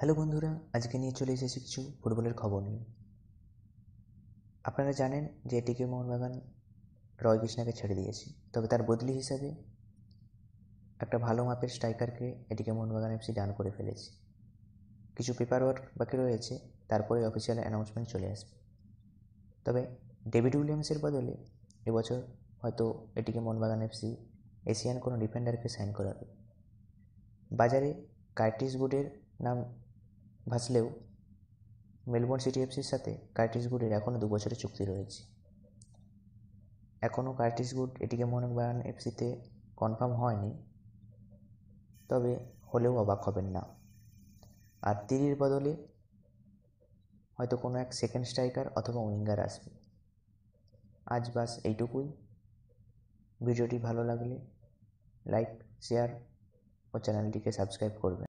hello বন্ধুরা আজকে নিয়ে চলে এসেছি কিছু ফুটবলের খবর নিয়ে আপনারা জানেন যে টিকে মোহনবাগান রয় কৃষ্ণাকে ছেড়ে দিয়েছে তবে তার বদলি হিসাবে একটা ভালো মাপের স্ট্রাইকারকে এটিকে মোহনবাগান এফসি ডান করে ফেলেছে কিছু পেপার ওয়ার্ক বাকি রয়েছে তারপরে অফিসিয়াল অ্যানাউন্সমেন্ট চলে আসবে তবে ডেভিড উইলিয়ামসের বদলে এবছর হয়তো এটিকে মোহনবাগান এফসি এশিয়ান কোনো ডিফেন্ডারকে সাইন করাবে বাজারে কার্টিস বোর্ডের নাম ভাসলেও মেলবোর্ন সিটি এফসির সাথে কার্টিস গুডের এখনও দু বছরের চুক্তি রয়েছে এখনও কার্টিস গুড এটিকে মোহনবাগান এফসিতে কনফার্ম হয়নি তবে হলেও অবাক হবেন না আর তিরির বদলে হয়তো কোনো এক সেকেন্ড স্ট্রাইকার অথবা উইঙ্গার আসবে আজ বাস এইটুকুই ভিডিওটি ভালো লাগলে লাইক শেয়ার ও চ্যানেলটিকে সাবস্ক্রাইব করবেন